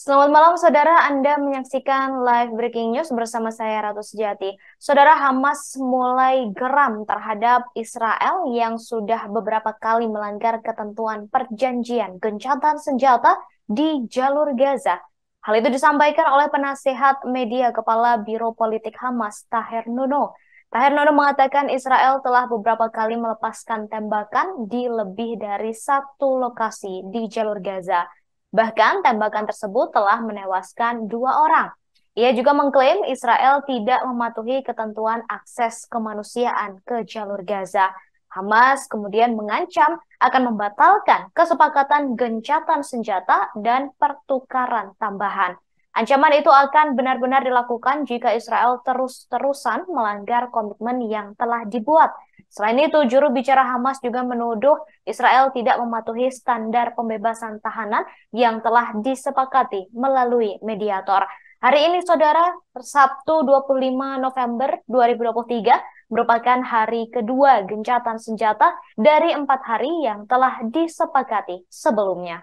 Selamat malam saudara, Anda menyaksikan live breaking news bersama saya Ratu Sejati. Saudara Hamas mulai geram terhadap Israel yang sudah beberapa kali melanggar ketentuan perjanjian gencatan senjata di jalur Gaza. Hal itu disampaikan oleh penasehat media Kepala Biro Politik Hamas Tahir Nuno. Tahir Nuno mengatakan Israel telah beberapa kali melepaskan tembakan di lebih dari satu lokasi di jalur Gaza. Bahkan tembakan tersebut telah menewaskan dua orang. Ia juga mengklaim Israel tidak mematuhi ketentuan akses kemanusiaan ke jalur Gaza. Hamas kemudian mengancam akan membatalkan kesepakatan gencatan senjata dan pertukaran tambahan. Ancaman itu akan benar-benar dilakukan jika Israel terus-terusan melanggar komitmen yang telah dibuat Selain itu, juru bicara Hamas juga menuduh Israel tidak mematuhi standar pembebasan tahanan yang telah disepakati melalui mediator. Hari ini, Saudara, Sabtu 25 November 2023 merupakan hari kedua gencatan senjata dari empat hari yang telah disepakati sebelumnya.